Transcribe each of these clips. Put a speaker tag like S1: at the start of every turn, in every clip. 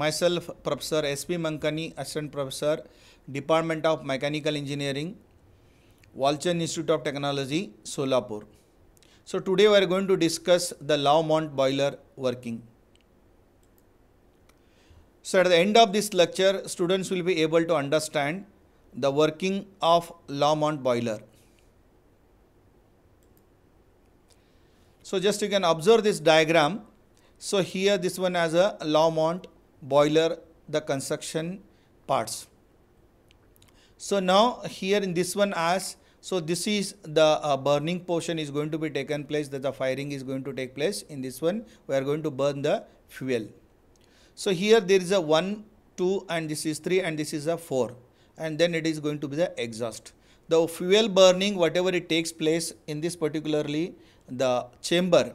S1: myself professor sp mankani assistant professor department of mechanical engineering walchan institute of technology solapur so today we are going to discuss the laumont boiler working so at the end of this lecture students will be able to understand the working of laumont boiler so just you can observe this diagram so here this one has a Laumont boiler the construction parts so now here in this one as so this is the uh, burning portion is going to be taken place that the firing is going to take place in this one we are going to burn the fuel so here there is a 1 2 and this is 3 and this is a 4 and then it is going to be the exhaust the fuel burning whatever it takes place in this particularly the chamber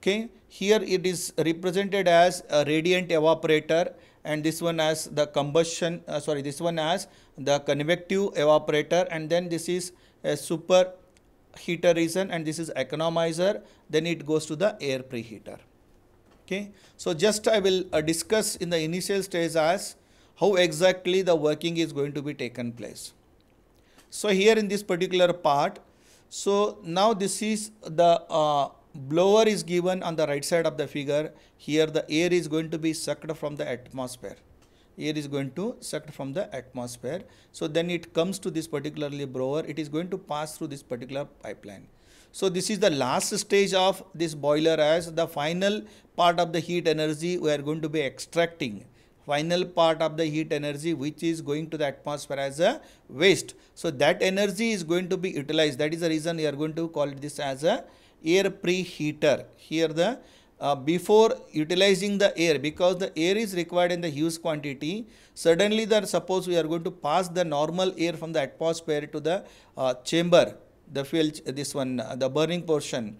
S1: okay here it is represented as a radiant evaporator and this one as the combustion uh, sorry this one as the convective evaporator and then this is a super heater reason and this is economizer then it goes to the air preheater okay so just i will uh, discuss in the initial stage as how exactly the working is going to be taken place so here in this particular part so now this is the uh, blower is given on the right side of the figure here the air is going to be sucked from the atmosphere air is going to sucked from the atmosphere so then it comes to this particularly blower it is going to pass through this particular pipeline so this is the last stage of this boiler as the final part of the heat energy we are going to be extracting final part of the heat energy which is going to the atmosphere as a waste so that energy is going to be utilized that is the reason we are going to call this as a air preheater. Here the uh, before utilizing the air because the air is required in the huge quantity suddenly the suppose we are going to pass the normal air from the atmosphere to the uh, chamber the fuel this one uh, the burning portion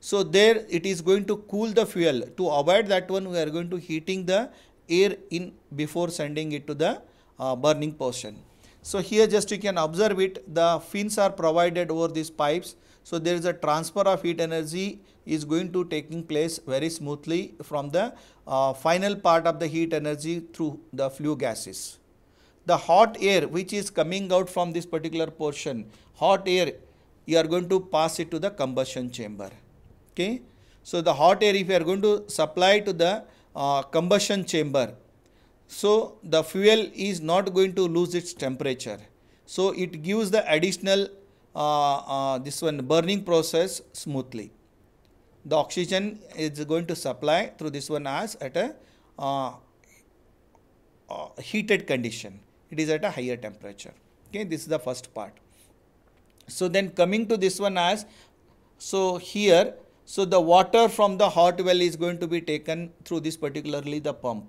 S1: so there it is going to cool the fuel to avoid that one we are going to heating the air in before sending it to the uh, burning portion so here just you can observe it the fins are provided over these pipes so, there is a transfer of heat energy is going to taking place very smoothly from the uh, final part of the heat energy through the flue gases. The hot air which is coming out from this particular portion, hot air you are going to pass it to the combustion chamber. Okay? So, the hot air if you are going to supply to the uh, combustion chamber, so the fuel is not going to lose its temperature. So, it gives the additional uh, uh, this one burning process smoothly. The oxygen is going to supply through this one as at a uh, uh, heated condition. It is at a higher temperature. Okay, this is the first part. So then coming to this one as, so here, so the water from the hot well is going to be taken through this particularly the pump,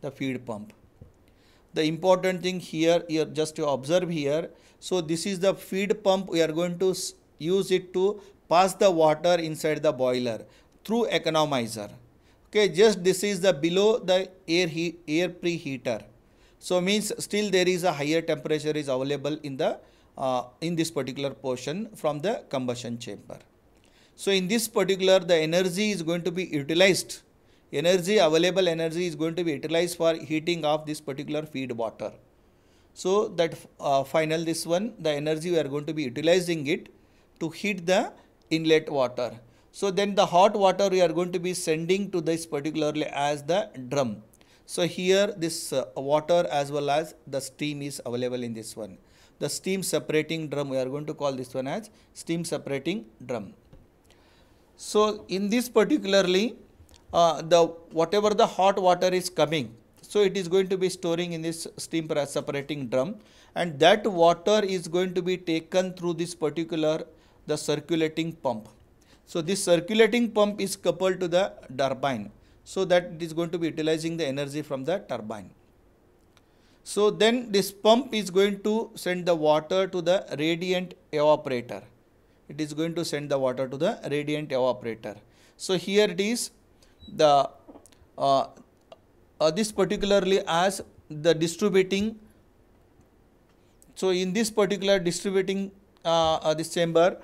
S1: the feed pump the important thing here, here just to observe here so this is the feed pump we are going to use it to pass the water inside the boiler through economizer okay just this is the below the air heat, air preheater so means still there is a higher temperature is available in the uh, in this particular portion from the combustion chamber so in this particular the energy is going to be utilized energy available energy is going to be utilized for heating of this particular feed water so that uh, final this one the energy we are going to be utilizing it to heat the inlet water so then the hot water we are going to be sending to this particularly as the drum so here this uh, water as well as the steam is available in this one the steam separating drum we are going to call this one as steam separating drum so in this particularly uh, the whatever the hot water is coming so it is going to be storing in this steam separating drum and that water is going to be taken through this particular the circulating pump so this circulating pump is coupled to the turbine so that it is going to be utilizing the energy from the turbine so then this pump is going to send the water to the radiant evaporator it is going to send the water to the radiant evaporator so here it is the uh, uh, this particularly as the distributing. So, in this particular distributing uh, uh this chamber,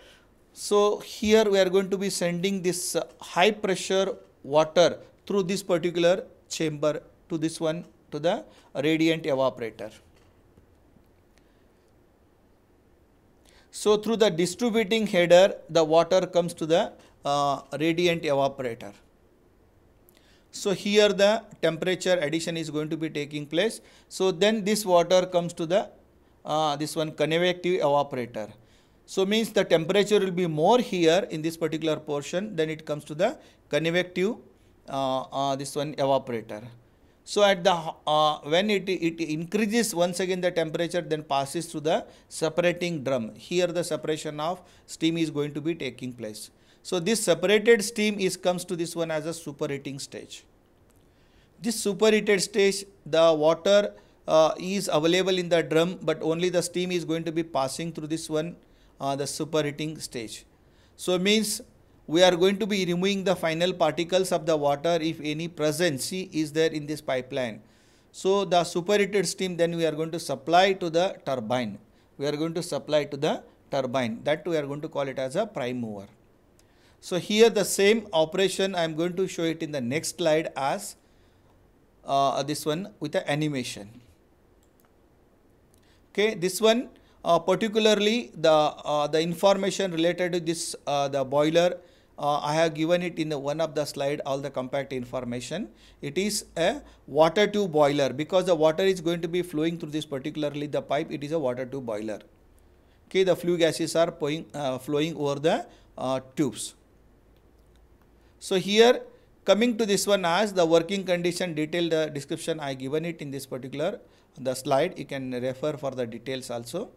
S1: so here we are going to be sending this uh, high pressure water through this particular chamber to this one to the radiant evaporator. So, through the distributing header the water comes to the uh, radiant evaporator. So here the temperature addition is going to be taking place. So then this water comes to the uh, this one convective evaporator. So means the temperature will be more here in this particular portion then it comes to the convective uh, uh, this one evaporator. So at the uh, when it it increases once again the temperature then passes through the separating drum. Here the separation of steam is going to be taking place. So this separated steam is comes to this one as a superheating stage. This superheated stage, the water uh, is available in the drum, but only the steam is going to be passing through this one, uh, the superheating stage. So means we are going to be removing the final particles of the water if any presence is there in this pipeline. So the superheated steam then we are going to supply to the turbine. We are going to supply to the turbine. That we are going to call it as a prime mover. So here the same operation I am going to show it in the next slide as uh, this one with the animation. Okay, this one uh, particularly the uh, the information related to this uh, the boiler uh, I have given it in the one of the slide all the compact information. It is a water to boiler because the water is going to be flowing through this particularly the pipe. It is a water to boiler. Okay, the flue gases are uh, flowing over the tubes. So here coming to this one as the working condition detailed uh, description I given it in this particular the slide you can refer for the details also.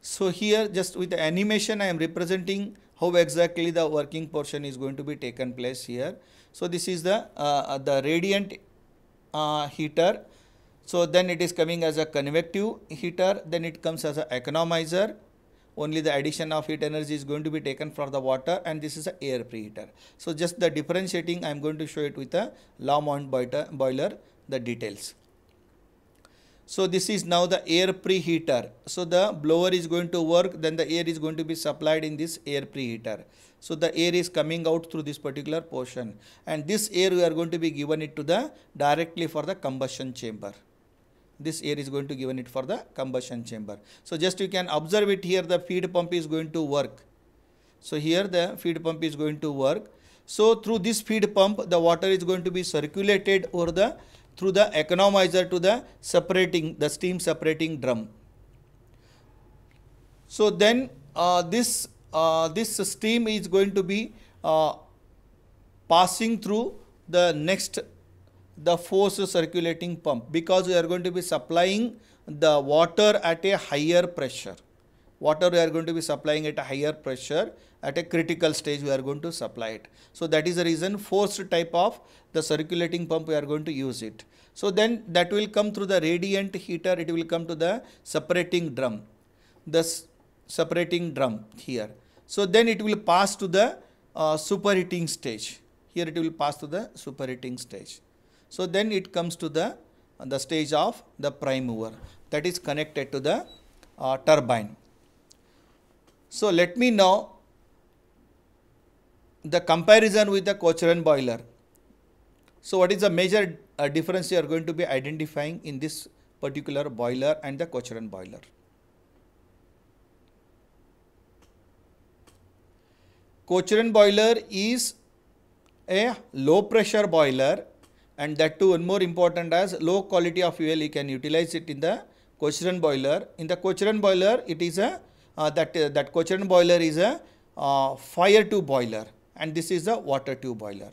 S1: So here just with the animation I am representing how exactly the working portion is going to be taken place here. So this is the uh, uh the radiant uh, heater. So then it is coming as a convective heater, then it comes as an economizer, only the addition of heat energy is going to be taken from the water and this is an air preheater. So just the differentiating I am going to show it with a Lamont boiler the details. So this is now the air preheater. So the blower is going to work then the air is going to be supplied in this air preheater. So the air is coming out through this particular portion and this air we are going to be given it to the directly for the combustion chamber this air is going to given it for the combustion chamber. So just you can observe it here the feed pump is going to work. So here the feed pump is going to work. So through this feed pump the water is going to be circulated over the through the economizer to the separating the steam separating drum. So then uh, this uh, this steam is going to be uh, passing through the next the force circulating pump because we are going to be supplying the water at a higher pressure. Water we are going to be supplying at a higher pressure at a critical stage we are going to supply it. So that is the reason forced type of the circulating pump we are going to use it. So then that will come through the radiant heater it will come to the separating drum. The separating drum here. So then it will pass to the uh, superheating stage. Here it will pass to the superheating stage. So then it comes to the, the stage of the prime mover that is connected to the uh, turbine. So let me know the comparison with the Cochran boiler. So what is the major uh, difference you are going to be identifying in this particular boiler and the Cochran boiler? Cochran boiler is a low pressure boiler and that too one more important as low quality of fuel you can utilize it in the Cochran boiler. In the Cochran boiler it is a uh, that uh, that Cochran boiler is a uh, fire tube boiler and this is a water tube boiler.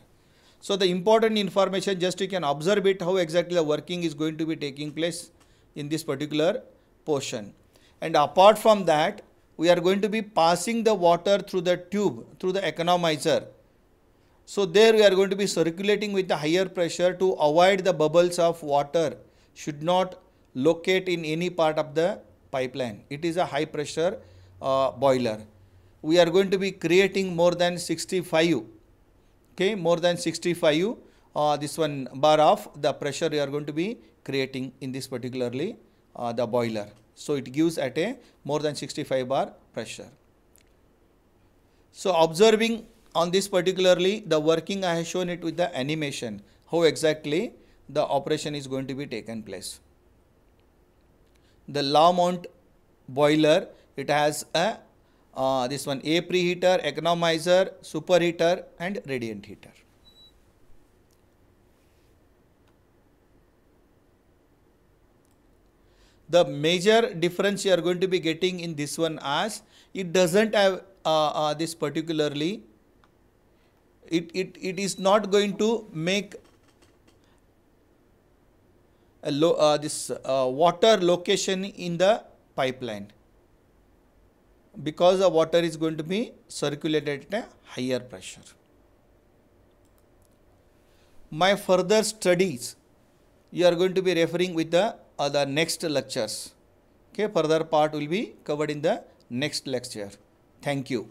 S1: So the important information just you can observe it how exactly the working is going to be taking place in this particular portion. And apart from that we are going to be passing the water through the tube through the economizer so there we are going to be circulating with the higher pressure to avoid the bubbles of water should not locate in any part of the pipeline. It is a high pressure uh, boiler. We are going to be creating more than 65, okay, more than 65, uh, this one bar of the pressure we are going to be creating in this particularly uh, the boiler. So it gives at a more than 65 bar pressure. So observing on this particularly the working I have shown it with the animation how exactly the operation is going to be taken place. The law mount boiler it has a uh, this one a preheater, economizer, superheater and radiant heater. The major difference you are going to be getting in this one as it doesn't have uh, uh, this particularly it, it, it is not going to make Low, uh, this uh, water location in the pipeline because the water is going to be circulated at a higher pressure. My further studies you are going to be referring with the other next lectures. Okay, further part will be covered in the next lecture. Thank you.